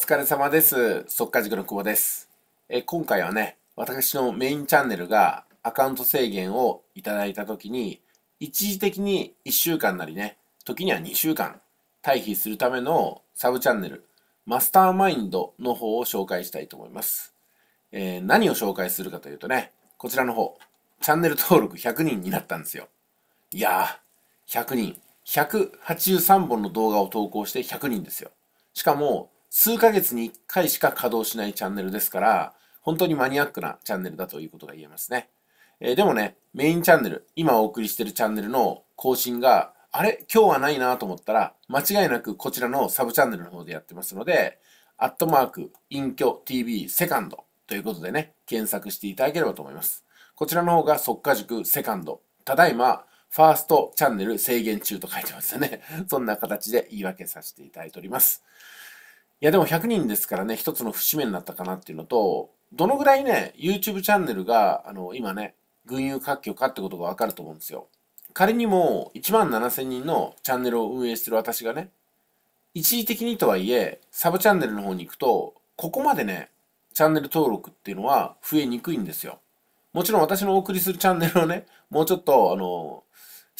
お疲れ様です。速稼塾の久保です。え今回はね、私のメインチャンネルがアカウント制限をいただいたときに、一時的に1週間なりね、時には2週間退避するためのサブチャンネル、マスターマインドの方を紹介したいと思います。えー、何を紹介するかというとね、こちらの方、チャンネル登録100人になったんですよ。いやー、100人。183本の動画を投稿して100人ですよ。しかも、数ヶ月に1回しか稼働しないチャンネルですから、本当にマニアックなチャンネルだということが言えますね。えー、でもね、メインチャンネル、今お送りしてるチャンネルの更新が、あれ今日はないなと思ったら、間違いなくこちらのサブチャンネルの方でやってますので、アットマーク、隠居 TV セカンドということでね、検索していただければと思います。こちらの方が即果塾セカンド。ただいま、ファーストチャンネル制限中と書いてますよね。そんな形で言い訳させていただいております。いやでも100人ですからね、一つの節目になったかなっていうのと、どのぐらいね、YouTube チャンネルが、あの、今ね、群雄割拠かってことがわかると思うんですよ。仮にも1万7000人のチャンネルを運営してる私がね、一時的にとはいえ、サブチャンネルの方に行くと、ここまでね、チャンネル登録っていうのは増えにくいんですよ。もちろん私のお送りするチャンネルをね、もうちょっと、あの、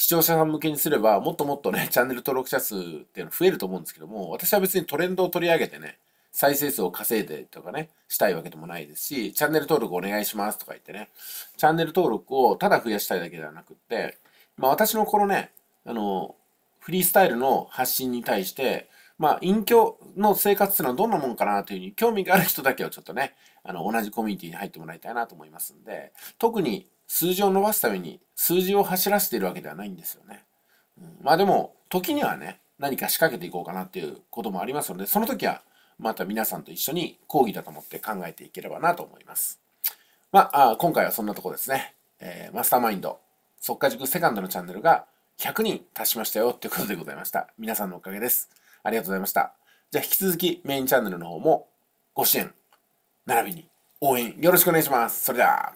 視聴者さん向けにすれば、もっともっとね、チャンネル登録者数っていうの増えると思うんですけども、私は別にトレンドを取り上げてね、再生数を稼いでとかね、したいわけでもないですし、チャンネル登録お願いしますとか言ってね、チャンネル登録をただ増やしたいだけではなくって、まあ私のこのね、あの、フリースタイルの発信に対して、まあ、隠居の生活っていうのはどんなもんかなというふうに興味がある人だけをちょっとね、あの、同じコミュニティに入ってもらいたいなと思いますんで、特に数字を伸ばすために数字を走らせてるわけではないんですよね。うん、まあでも、時にはね、何か仕掛けていこうかなっていうこともありますので、その時はまた皆さんと一緒に講義だと思って考えていければなと思います。まあ、あ今回はそんなとこですね。えー、マスターマインド、速化塾セカンドのチャンネルが100人達しましたよってことでございました。皆さんのおかげです。ありがとうございました。じゃあ引き続きメインチャンネルの方もご支援、並びに応援よろしくお願いします。それでは。